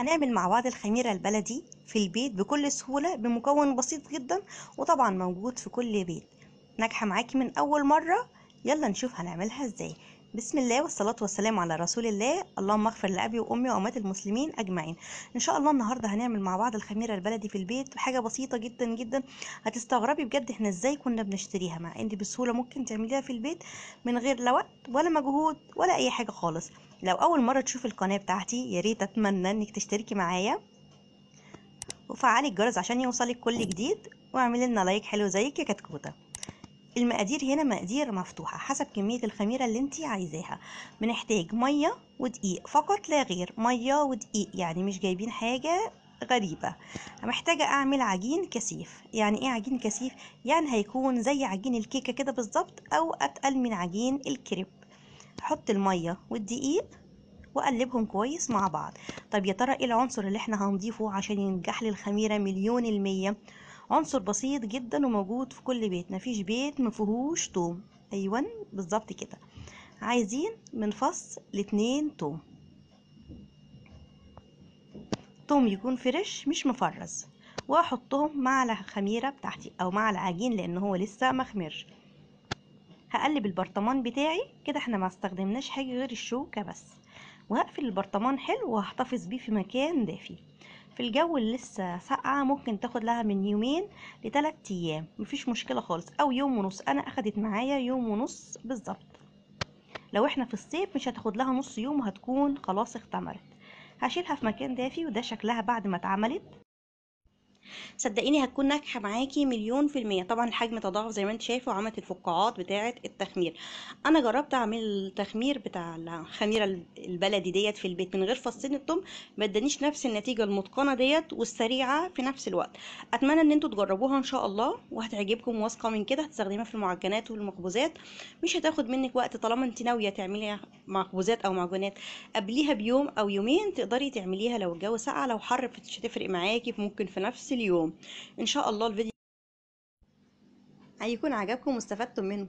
هنعمل مع بعض الخميرة البلدي في البيت بكل سهولة بمكون بسيط جدا وطبعا موجود في كل بيت ناجحة معاكي من أول مرة يلا نشوف هنعملها ازاي بسم الله والصلاة والسلام على رسول الله اللهم اغفر لأبي وأمي وأمات المسلمين أجمعين إن شاء الله النهاردة هنعمل مع بعض الخميرة البلدي في البيت حاجة بسيطة جدا جدا هتستغربي بجد احنا ازاي كنا بنشتريها مع اني بسهولة ممكن تعمليها في البيت من غير لا وقت ولا مجهود ولا أي حاجة خالص لو اول مره تشوف القناه بتاعتي يا ريت اتمنى انك تشتركي معايا وفعلي الجرس عشان يوصلك كل جديد واعملي لنا لايك حلو زيك يا كتكوته المقادير هنا مقادير مفتوحه حسب كميه الخميره اللي انت عايزاها بنحتاج ميه ودقيق فقط لا غير ميه ودقيق يعني مش جايبين حاجه غريبة محتاجة أعمل عجين كثيف يعني إيه عجين كثيف؟ يعني هيكون زي عجين الكيكة كده بالظبط أو أتقل من عجين الكريب حط المية والدقيق وقلبهم كويس مع بعض طب يا ترى ايه العنصر اللي احنا هنضيفه عشان ينجح لي الخميره مليون الميه عنصر بسيط جدا وموجود في كل بيت مفيش بيت مفيهوش توم ايوا بالظبط كده عايزين من فص لاتنين توم توم يكون فريش مش مفرز واحطهم مع الخميره بتاعتي او مع العجين لان هو لسه مخمرش هقلب البرطمان بتاعي كده احنا ما استخدمناش حاجه غير الشوكه بس وهقفل البرطمان حلو وهحتفظ بيه في مكان دافي في الجو اللي لسه ساقعه ممكن تاخد لها من يومين لتلات ايام مفيش مشكله خالص او يوم ونص انا اخدت معايا يوم ونص بالظبط لو احنا في الصيف مش هتاخد لها نص يوم وهتكون خلاص اختمرت هشيلها في مكان دافي وده شكلها بعد ما اتعملت صدقيني هتكون ناجحه معاكي مليون في الميه طبعا الحجم تضاعف زي ما انت شايفه وعملت الفقاعات بتاعه التخمير انا جربت اعمل التخمير بتاع الخميره البلدي ديت في البيت من غير فصين الثوم ما ادانيش نفس النتيجه المتقنه ديت والسريعه في نفس الوقت اتمنى ان انتوا تجربوها ان شاء الله وهتعجبكم واثقه من كده هتستخدميها في المعجنات والمخبوزات مش هتاخد منك وقت طالما انت ناويه تعملي مخبوزات او معجنات قبليها بيوم او يومين تقدري تعمليها لو الجو ساقع لو حر مش هتفرق معاكي ممكن في نفس اليوم ان شاء الله الفيديو هيكون عجبكم واستفدتم منه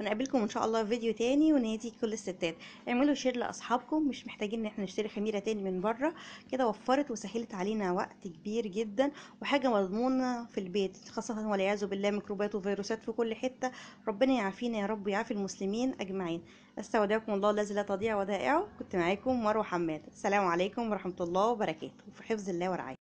ونقابلكم ان شاء الله في فيديو تاني ونادي كل الستات اعملوا شير لاصحابكم مش محتاجين ان احنا نشتري خميره تاني من بره كده وفرت وسهلت علينا وقت كبير جدا وحاجه مضمونه في البيت خاصه والعياذ بالله ميكروبات وفيروسات في كل حته ربنا يعافينا يا رب ويعافي المسلمين اجمعين استودعكم الله الذي لا تضيع ودائعه كنت معاكم مروه حماد السلام عليكم ورحمه الله وبركاته وفي حفظ الله ورعايته